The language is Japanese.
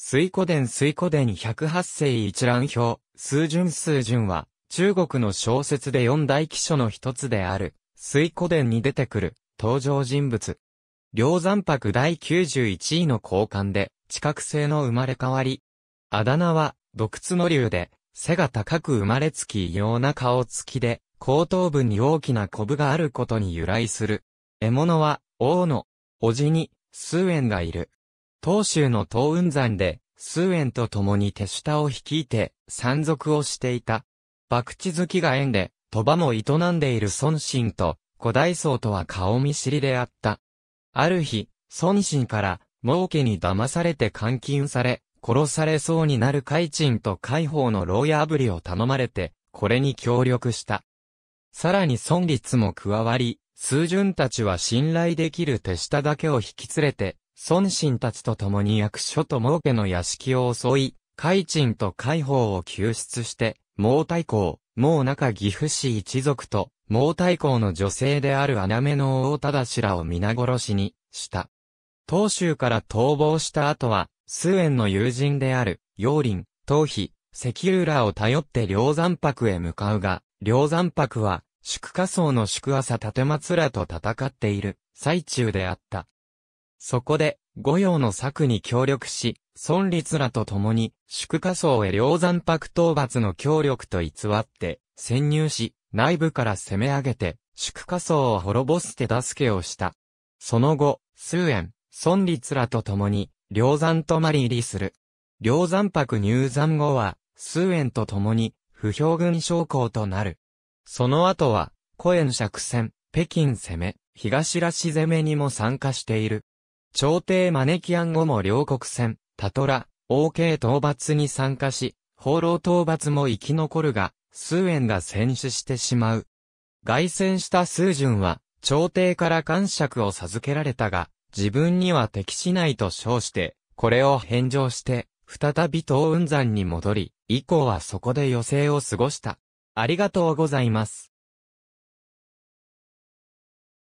水古伝水古伝108世一覧表、数順数順は、中国の小説で四大記書の一つである、水古伝に出てくる、登場人物。梁山白第91位の交換で、地覚性の生まれ変わり。あだ名は、独津の竜で、背が高く生まれつき異様な顔つきで、後頭部に大きなコブがあることに由来する。獲物は、王の、おじに、数円がいる。東州の東雲山で、数円と共に手下を率いて、山賊をしていた。博打好きが縁で、鳥羽も営んでいる孫信と、古代僧とは顔見知りであった。ある日、孫信から、儲けに騙されて監禁され、殺されそうになる海鎮と海宝の牢屋ぶりを頼まれて、これに協力した。さらに孫立も加わり、数順たちは信頼できる手下だけを引き連れて、孫心たちと共に役所と儲けの屋敷を襲い、海鎮と海宝を救出して、毛太公、毛中岐阜市一族と、毛太公の女性である穴目の大忠らを皆殺しに、した。東州から逃亡した後は、数円の友人である、陽林、東飛、石油らを頼って梁山泊へ向かうが、梁山泊は、宿下層の宿朝立松らと戦っている、最中であった。そこで、御用の策に協力し、孫立らと共に、祝下層へ梁山泊討伐の協力と偽って、潜入し、内部から攻め上げて、祝下層を滅ぼす手助けをした。その後、数円、孫立らと共に、梁山泊まり入りする。梁山泊入山後は、数円と共に、不評軍将校となる。その後は、古円釈戦、北京攻め、東らし攻めにも参加している。朝廷マネキアン後も両国戦、タトラ、王系討伐に参加し、放浪討伐も生き残るが、数円が戦死してしまう。外戦した数順は、朝廷から感爵を授けられたが、自分には適しないと称して、これを返上して、再び東雲山に戻り、以降はそこで余生を過ごした。ありがとうございます。